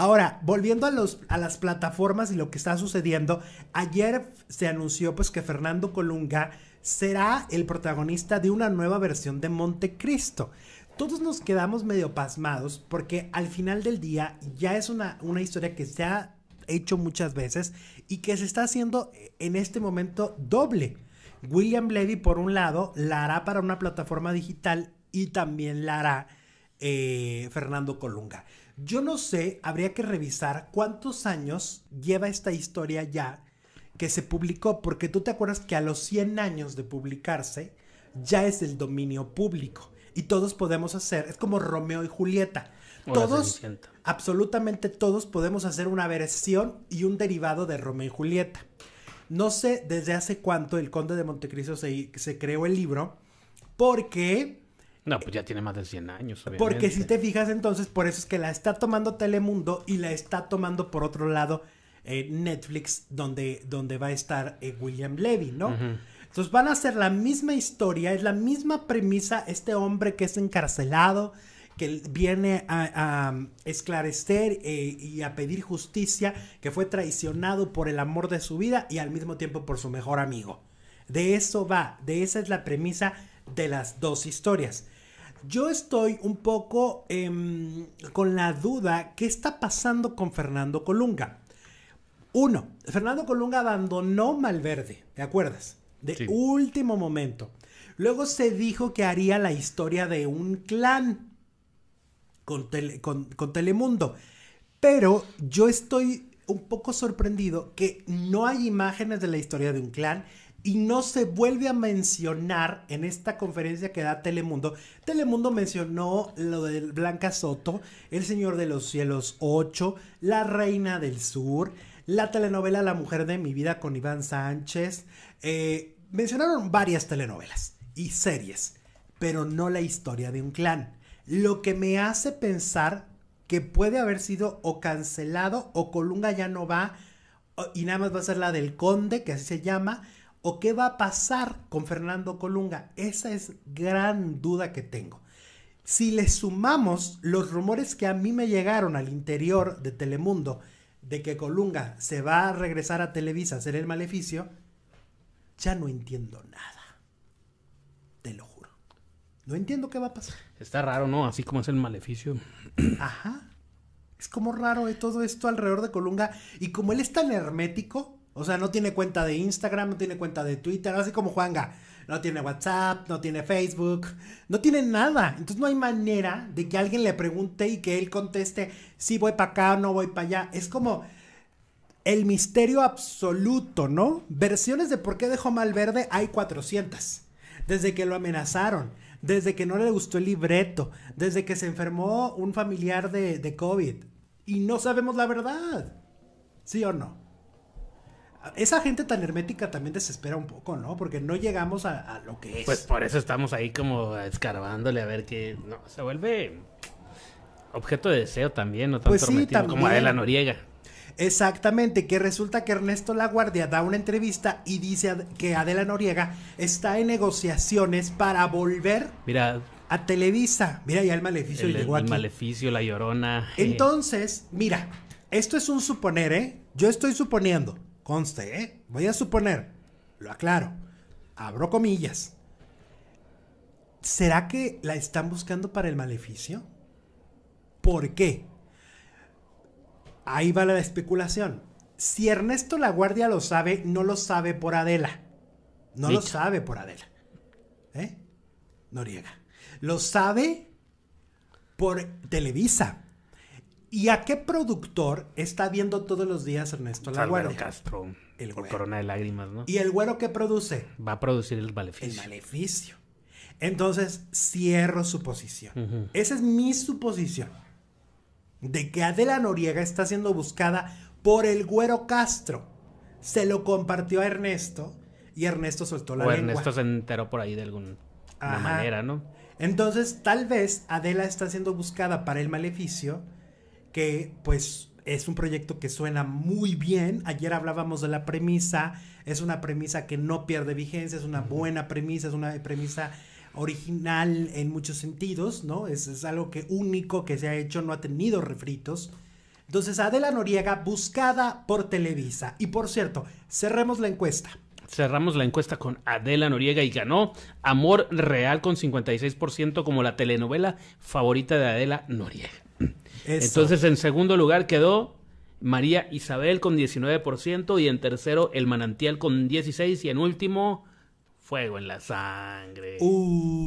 Ahora, volviendo a, los, a las plataformas y lo que está sucediendo, ayer se anunció pues que Fernando Colunga será el protagonista de una nueva versión de Montecristo. Todos nos quedamos medio pasmados porque al final del día ya es una, una historia que se ha hecho muchas veces y que se está haciendo en este momento doble. William Levy, por un lado, la hará para una plataforma digital y también la hará eh, Fernando Colunga. Yo no sé, habría que revisar cuántos años lleva esta historia ya que se publicó, porque tú te acuerdas que a los 100 años de publicarse ya es el dominio público y todos podemos hacer, es como Romeo y Julieta. todos, absolutamente todos podemos hacer una versión y un derivado de Romeo y Julieta. No sé desde hace cuánto el Conde de Montecristo se, se creó el libro, porque no, pues ya tiene más de 100 años. Porque si te fijas entonces, por eso es que la está tomando Telemundo y la está tomando por otro lado eh, Netflix, donde, donde va a estar eh, William Levy, ¿no? Entonces van a ser la misma historia, es la misma premisa, este hombre que es encarcelado, que viene a, um, esclarecer eh, y a pedir justicia, que fue traicionado por el amor de su vida y al mismo tiempo por su mejor amigo. De eso va, de esa es la premisa de las dos historias. Yo estoy un poco em, con la duda, ¿qué está pasando con Fernando Colunga? Uno, Fernando Colunga abandonó Malverde, ¿te acuerdas? De último momento. Luego se dijo que haría la historia de un clan con, con Telemundo. Pero yo estoy un poco sorprendido que no hay imágenes de la historia de un clan, y no se vuelve a mencionar en esta conferencia que da Telemundo. Telemundo mencionó lo de Blanca Soto, El Señor de los Cielos 8, La Reina del Sur, la telenovela La Mujer de mi Vida con Iván Sánchez. Eh, mencionaron varias telenovelas y series, pero no la historia de un clan. Lo que me hace pensar que puede haber sido o cancelado o Colunga ya no va y nada más va a ser la del conde, que así se llama ¿O qué va a pasar con Fernando Colunga? Esa es gran duda que tengo. Si le sumamos los rumores que a mí me llegaron al interior de Telemundo de que Colunga se va a regresar a Televisa a hacer el maleficio, ya no entiendo nada. Te lo juro. No entiendo qué va a pasar. Está raro, ¿no? Así como es el maleficio. Ajá. Es como raro eh, todo esto alrededor de Colunga. Y como él es tan hermético, o sea, no tiene cuenta de Instagram, no tiene cuenta de Twitter, así como Juanga. No tiene WhatsApp, no tiene Facebook, no tiene nada. Entonces no hay manera de que alguien le pregunte y que él conteste, si voy para acá, no voy para allá. Es como el misterio absoluto, ¿no? Versiones de por qué dejó mal verde hay 400. Desde que lo amenazaron, desde que no le gustó el libreto, desde que se enfermó un familiar de COVID. Y no sabemos la verdad. ¿Sí o no? Esa gente tan hermética también desespera un poco, ¿no? Porque no llegamos a, lo que es. Pues por eso estamos ahí como escarbándole a ver qué. No, se vuelve objeto de deseo también, no tanto pues sí, también. como Adela Noriega. Exactamente, que resulta que Ernesto Laguardia da una entrevista y dice que Adela Noriega está en negociaciones para volver Mira, a Televisa. Mira, ya el maleficio el, llegó el maleficio, la llorona. Entonces, mira, esto es un suponer, ¿eh? Yo estoy suponiendo. Conste, ¿eh? Voy a suponer, lo aclaro, abro comillas. ¿Será que la están buscando para el maleficio? ¿Por qué? Ahí va la especulación. Si Ernesto La Guardia lo sabe, no lo sabe por Adela. No lo sabe por Adela. ¿eh? Noriega. Lo sabe por Televisa. ¿Y a qué productor está viendo todos los días Ernesto Lagüero? Castro. El Corona de Lágrimas, ¿no? ¿Y el güero qué produce? Va a producir el maleficio. El maleficio. Entonces, cierro su posición. Esa es mi suposición. De que Adela Noriega está siendo buscada por el güero Castro. Se lo compartió a Ernesto y Ernesto soltó la o Ernesto se enteró por ahí de alguna manera, ¿no? Entonces, tal vez Adela está siendo buscada para el maleficio que pues es un proyecto que suena muy bien. Ayer hablábamos de la premisa, es una premisa que no pierde vigencia, es una buena premisa, es una premisa original en muchos sentidos, ¿no? Es, algo que único que se ha hecho, no ha tenido refritos. Entonces, Adela Noriega, buscada por Televisa. Y por cierto, cerremos la encuesta. Cerramos la encuesta con Adela Noriega y ganó Amor Real con 56% como la telenovela favorita de Adela Noriega. Entonces, en segundo lugar quedó María Isabel con 19% y en tercero el Manantial con 16% y en último Fuego en la Sangre. Uh.